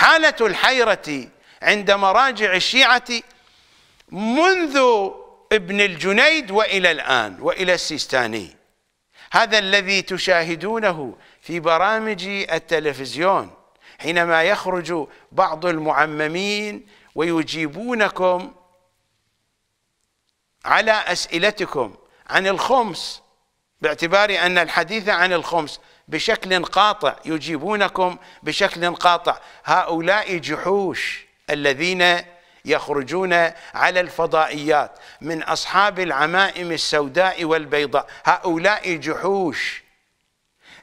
حالة الحيرة عند مراجع الشيعة منذ ابن الجنيد وإلى الآن وإلى السيستاني هذا الذي تشاهدونه في برامج التلفزيون حينما يخرج بعض المعممين ويجيبونكم على أسئلتكم عن الخمس باعتبار أن الحديث عن الخمس بشكل قاطع يجيبونكم بشكل قاطع هؤلاء جحوش الذين يخرجون على الفضائيات من أصحاب العمائم السوداء والبيضاء هؤلاء جحوش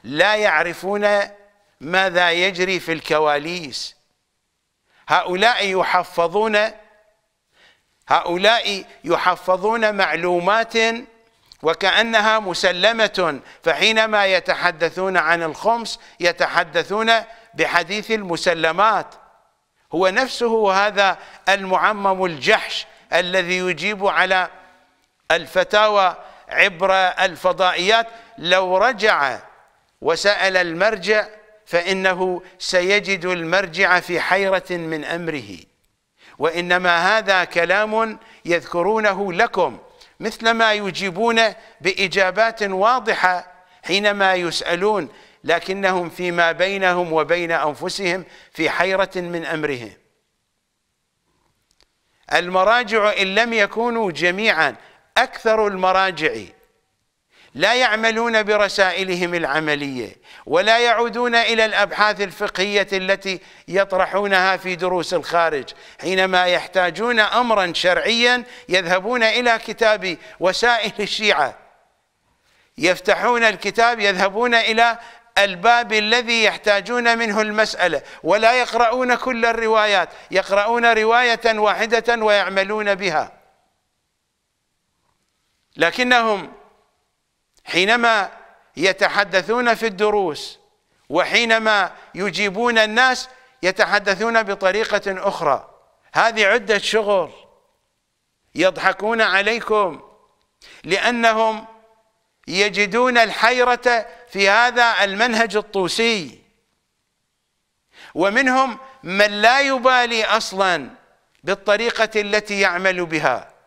لا يعرفون ماذا يجري في الكواليس هؤلاء يحفظون هؤلاء يحفظون معلومات وكأنها مسلمة فحينما يتحدثون عن الخمس يتحدثون بحديث المسلمات هو نفسه هذا المعمم الجحش الذي يجيب على الفتاوى عبر الفضائيات لو رجع وسأل المرجع فإنه سيجد المرجع في حيرة من أمره وإنما هذا كلام يذكرونه لكم مثلما يجيبون باجابات واضحه حينما يسالون لكنهم فيما بينهم وبين انفسهم في حيره من امرهم المراجع ان لم يكونوا جميعا اكثر المراجع لا يعملون برسائلهم العمليه ولا يعودون الى الابحاث الفقهيه التي يطرحونها في دروس الخارج حينما يحتاجون امرا شرعيا يذهبون الى كتاب وسائل الشيعه يفتحون الكتاب يذهبون الى الباب الذي يحتاجون منه المسألة ولا يقرؤون كل الروايات يقرؤون رواية واحدة ويعملون بها لكنهم حينما يتحدثون في الدروس وحينما يجيبون الناس يتحدثون بطريقة أخرى هذه عدة شغل يضحكون عليكم لأنهم يجدون الحيرة في هذا المنهج الطوسي ومنهم من لا يبالي أصلا بالطريقة التي يعمل بها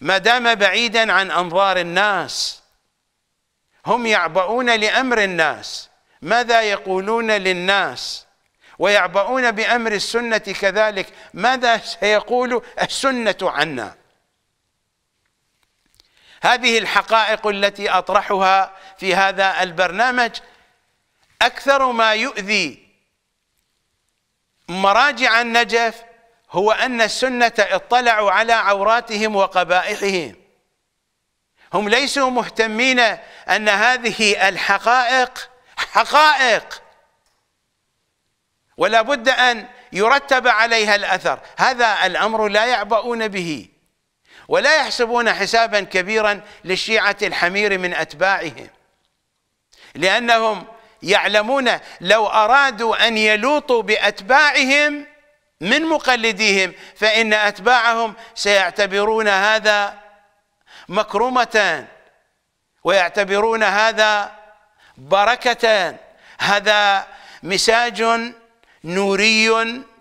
ما دام بعيدا عن أنظار الناس هم يعبؤون لأمر الناس ماذا يقولون للناس ويعبؤون بأمر السنة كذلك ماذا سيقول السنة عنا هذه الحقائق التي أطرحها في هذا البرنامج أكثر ما يؤذي مراجع النجف هو أن السنة اطلعوا على عوراتهم وقبائحهم هم ليسوا مهتمين أن هذه الحقائق حقائق ولا بد أن يرتب عليها الأثر هذا الأمر لا يعبؤون به ولا يحسبون حسابا كبيرا للشيعة الحمير من أتباعهم لأنهم يعلمون لو أرادوا أن يلوطوا بأتباعهم من مقلديهم فإن أتباعهم سيعتبرون هذا مكرمة ويعتبرون هذا بركة هذا مساج نوري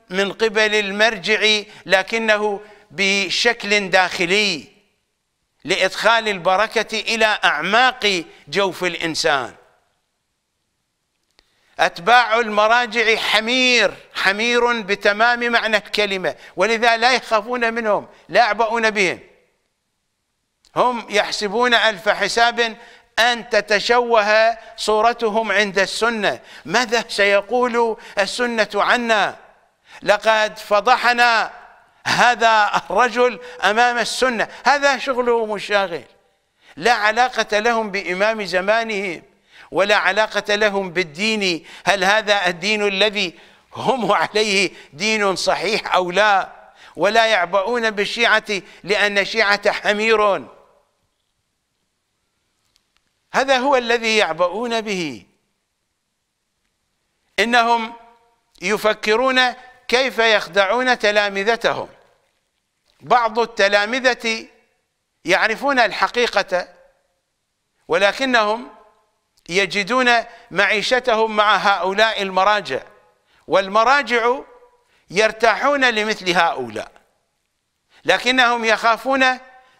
من قبل المرجع لكنه بشكل داخلي لإدخال البركة إلى أعماق جوف الإنسان أتباع المراجع حمير حمير بتمام معنى الكلمة ولذا لا يخافون منهم لا يعبؤون بهم هم يحسبون ألف حساب أن تتشوه صورتهم عند السنة ماذا سيقول السنة عنا لقد فضحنا هذا الرجل أمام السنة هذا شغلهم مشاغل لا علاقة لهم بإمام زمانهم ولا علاقة لهم بالدين هل هذا الدين الذي هم عليه دين صحيح أو لا ولا يعبؤون بالشيعة لأن الشيعة حمير هذا هو الذي يعبؤون به إنهم يفكرون كيف يخدعون تلامذتهم بعض التلامذة يعرفون الحقيقة ولكنهم يجدون معيشتهم مع هؤلاء المراجع والمراجع يرتاحون لمثل هؤلاء لكنهم يخافون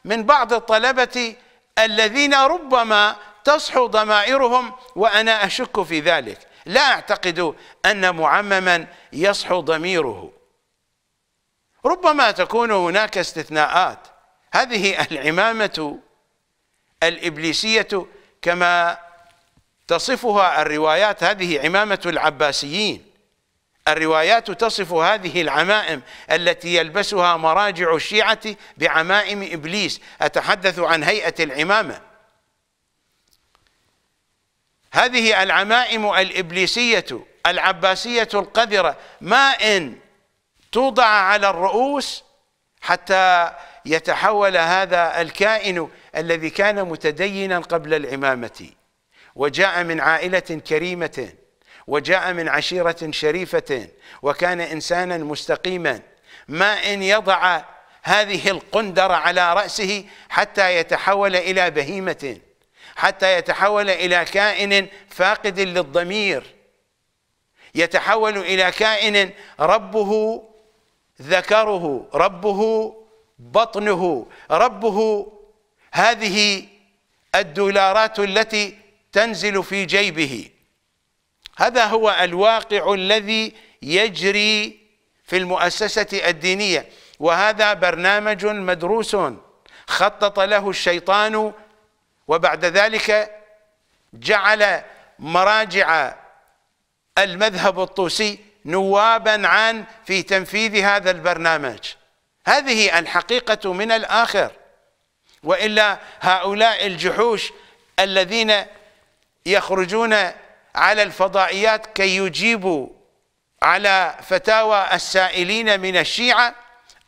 من بعض الطلبة الذين ربما تصحو ضمائرهم وأنا أشك في ذلك لا أعتقد أن معمما يصحو ضميره ربما تكون هناك استثناءات هذه العمامة الإبليسية كما تصفها الروايات هذه عمامة العباسيين الروايات تصف هذه العمائم التي يلبسها مراجع الشيعة بعمائم إبليس أتحدث عن هيئة العمامة هذه العمائم الإبليسية العباسية القذرة ما إن توضع على الرؤوس حتى يتحول هذا الكائن الذي كان متدينا قبل العمامه وجاء من عائلة كريمة وجاء من عشيرة شريفة وكان إنسانا مستقيما ما إن يضع هذه القندرة على رأسه حتى يتحول إلى بهيمة حتى يتحول إلى كائن فاقد للضمير يتحول إلى كائن ربه ذكره ربه بطنه ربه هذه الدولارات التي تنزل في جيبه هذا هو الواقع الذي يجري في المؤسسة الدينية وهذا برنامج مدروس خطط له الشيطان وبعد ذلك جعل مراجع المذهب الطوسي نوابا عن في تنفيذ هذا البرنامج هذه الحقيقة من الآخر وإلا هؤلاء الجحوش الذين يخرجون على الفضائيات كي يجيبوا على فتاوى السائلين من الشيعة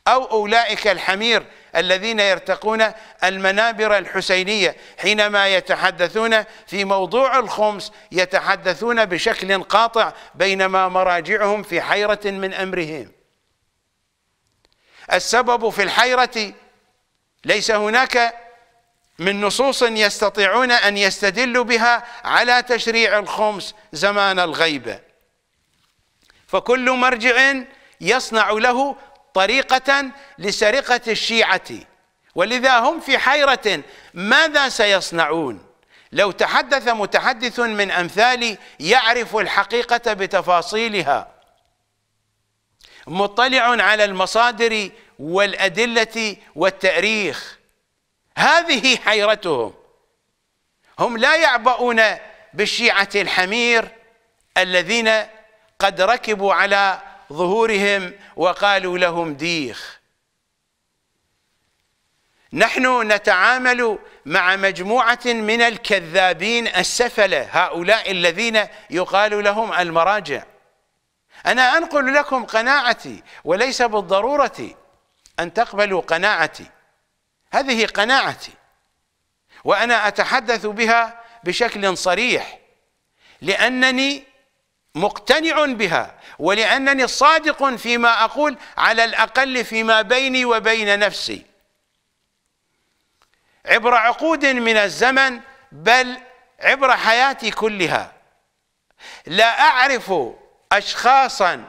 أو أولئك الحمير الذين يرتقون المنابر الحسينية حينما يتحدثون في موضوع الخمس يتحدثون بشكل قاطع بينما مراجعهم في حيرة من أمرهم السبب في الحيرة ليس هناك من نصوص يستطيعون ان يستدلوا بها على تشريع الخمس زمان الغيبه فكل مرجع يصنع له طريقه لسرقه الشيعه ولذا هم في حيره ماذا سيصنعون لو تحدث متحدث من امثالي يعرف الحقيقه بتفاصيلها مطلع على المصادر والادله والتاريخ هذه حيرتهم هم لا يعبؤون بالشيعة الحمير الذين قد ركبوا على ظهورهم وقالوا لهم ديخ نحن نتعامل مع مجموعة من الكذابين السفلة هؤلاء الذين يقال لهم المراجع أنا أنقل لكم قناعتي وليس بالضرورة أن تقبلوا قناعتي هذه قناعتي وانا اتحدث بها بشكل صريح لانني مقتنع بها ولانني صادق فيما اقول على الاقل فيما بيني وبين نفسي عبر عقود من الزمن بل عبر حياتي كلها لا اعرف اشخاصا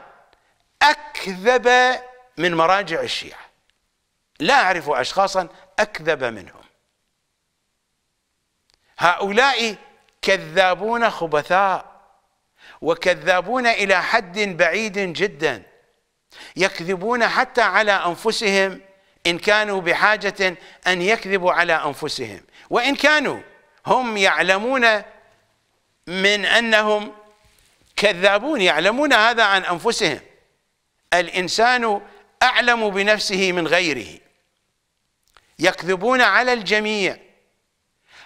اكذب من مراجع الشيعه لا اعرف اشخاصا أكذب منهم هؤلاء كذابون خبثاء وكذابون إلى حد بعيد جدا يكذبون حتى على أنفسهم إن كانوا بحاجة أن يكذبوا على أنفسهم وإن كانوا هم يعلمون من أنهم كذابون يعلمون هذا عن أنفسهم الإنسان أعلم بنفسه من غيره يكذبون على الجميع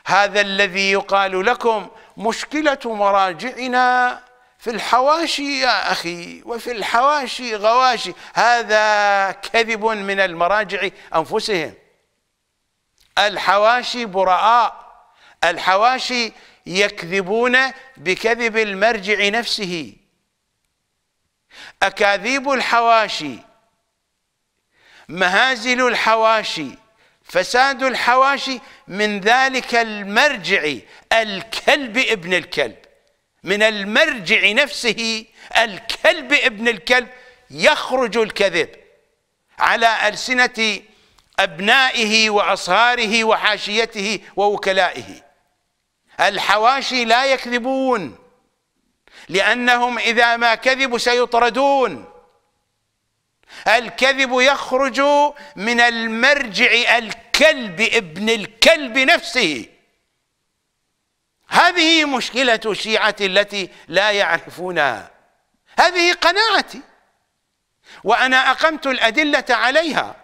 هذا الذي يقال لكم مشكلة مراجعنا في الحواشي يا أخي وفي الحواشي غواشي هذا كذب من المراجع أنفسهم الحواشي براء الحواشي يكذبون بكذب المرجع نفسه أكاذيب الحواشي مهازل الحواشي فساد الحواشي من ذلك المرجع الكلب ابن الكلب من المرجع نفسه الكلب ابن الكلب يخرج الكذب على ألسنة أبنائه وأصهاره وحاشيته ووكلائه الحواشي لا يكذبون لأنهم إذا ما كذبوا سيطردون الكذب يخرج من المرجع الكلب ابن الكلب نفسه هذه مشكلة شيعة التي لا يعرفونها هذه قناعتي وأنا أقمت الأدلة عليها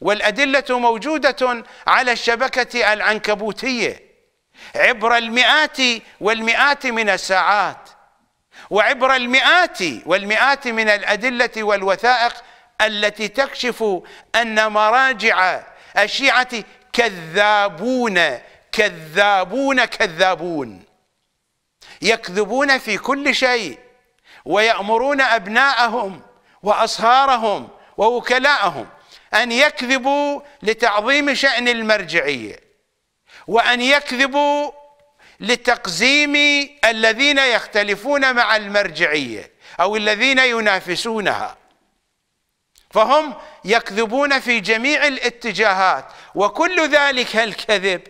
والأدلة موجودة على الشبكة العنكبوتية عبر المئات والمئات من الساعات وعبر المئات والمئات من الأدلة والوثائق التي تكشف أن مراجع الشيعة كذابون كذابون كذابون يكذبون في كل شيء ويأمرون أبناءهم وأصهارهم ووكلاءهم أن يكذبوا لتعظيم شأن المرجعية وأن يكذبوا لتقزيم الذين يختلفون مع المرجعية أو الذين ينافسونها فهم يكذبون في جميع الاتجاهات وكل ذلك الكذب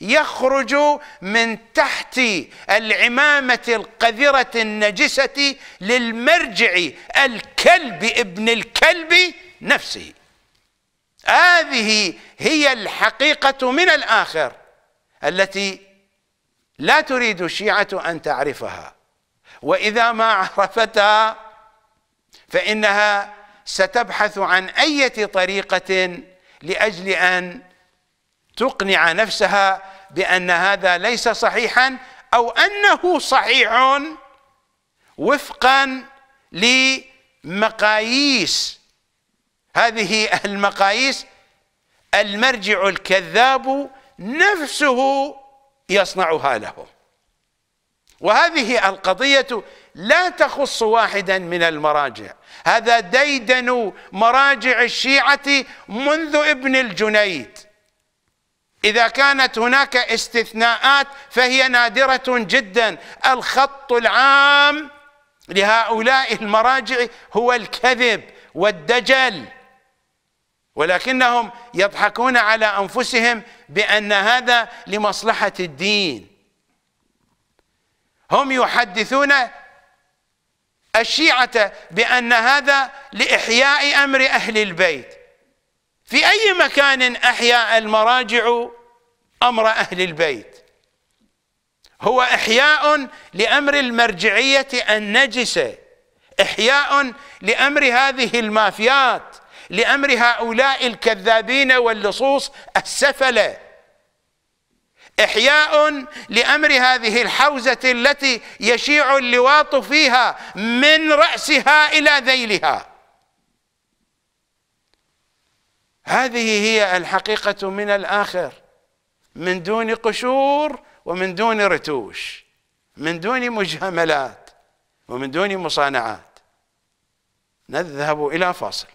يخرج من تحت العمامة القذرة النجسة للمرجع الكلب ابن الكلب نفسه هذه هي الحقيقة من الآخر التي لا تريد الشيعة أن تعرفها وإذا ما عرفتها فإنها ستبحث عن أي طريقة لأجل أن تقنع نفسها بأن هذا ليس صحيحا أو أنه صحيح وفقا لمقاييس هذه المقاييس المرجع الكذاب نفسه يصنعها لهم وهذه القضية لا تخص واحدا من المراجع هذا ديدن مراجع الشيعة منذ ابن الجنيد إذا كانت هناك استثناءات فهي نادرة جدا الخط العام لهؤلاء المراجع هو الكذب والدجل ولكنهم يضحكون على انفسهم بان هذا لمصلحه الدين هم يحدثون الشيعه بان هذا لاحياء امر اهل البيت في اي مكان احيا المراجع امر اهل البيت هو احياء لامر المرجعيه النجسه احياء لامر هذه المافيات لأمر هؤلاء الكذابين واللصوص السفلة إحياء لأمر هذه الحوزة التي يشيع اللواط فيها من رأسها إلى ذيلها هذه هي الحقيقة من الآخر من دون قشور ومن دون رتوش من دون مجاملات ومن دون مصانعات نذهب إلى فاصل